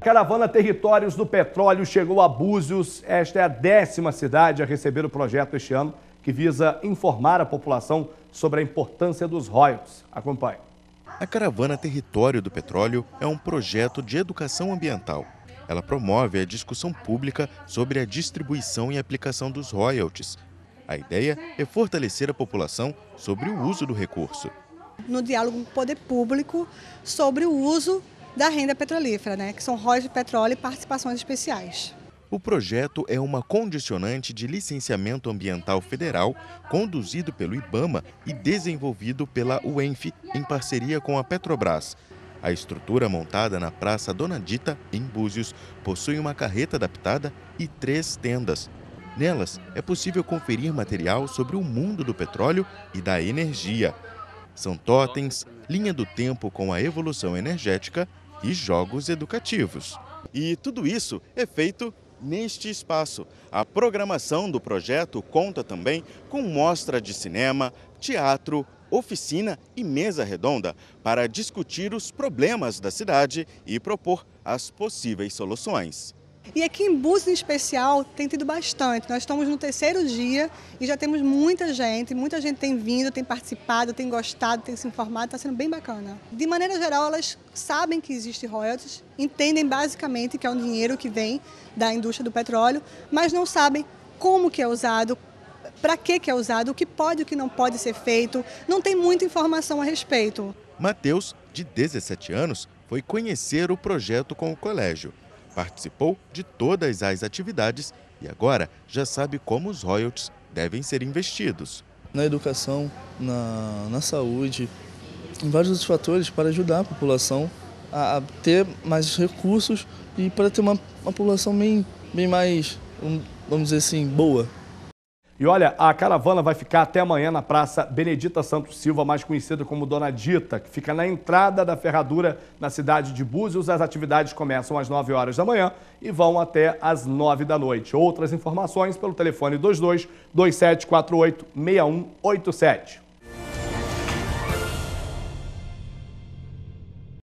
caravana Territórios do Petróleo chegou a Búzios. Esta é a décima cidade a receber o projeto este ano, que visa informar a população sobre a importância dos royalties. Acompanhe. A Caravana Território do Petróleo é um projeto de educação ambiental. Ela promove a discussão pública sobre a distribuição e aplicação dos royalties. A ideia é fortalecer a população sobre o uso do recurso. No diálogo com o poder público sobre o uso da renda petrolífera, né, que são royalties de petróleo e participações especiais. O projeto é uma condicionante de licenciamento ambiental federal, conduzido pelo IBAMA e desenvolvido pela UENF, em parceria com a Petrobras. A estrutura montada na Praça Dona Dita, em Búzios, possui uma carreta adaptada e três tendas. Nelas é possível conferir material sobre o mundo do petróleo e da energia. São totens, linha do tempo com a evolução energética e jogos educativos. E tudo isso é feito neste espaço. A programação do projeto conta também com mostra de cinema, teatro, oficina e mesa redonda para discutir os problemas da cidade e propor as possíveis soluções. E aqui em Búzios, em especial, tem tido bastante. Nós estamos no terceiro dia e já temos muita gente. Muita gente tem vindo, tem participado, tem gostado, tem se informado. Está sendo bem bacana. De maneira geral, elas sabem que existe royalties, entendem basicamente que é um dinheiro que vem da indústria do petróleo, mas não sabem como que é usado, para que, que é usado, o que pode e o que não pode ser feito. Não tem muita informação a respeito. Mateus, de 17 anos, foi conhecer o projeto com o colégio participou de todas as atividades e agora já sabe como os royalties devem ser investidos. Na educação, na, na saúde, em vários outros fatores para ajudar a população a, a ter mais recursos e para ter uma, uma população bem, bem mais, vamos dizer assim, boa. E olha, a caravana vai ficar até amanhã na Praça Benedita Santos Silva, mais conhecida como Dona Dita, que fica na entrada da Ferradura, na cidade de Búzios. As atividades começam às 9 horas da manhã e vão até às 9 da noite. Outras informações pelo telefone 22 2748 6187.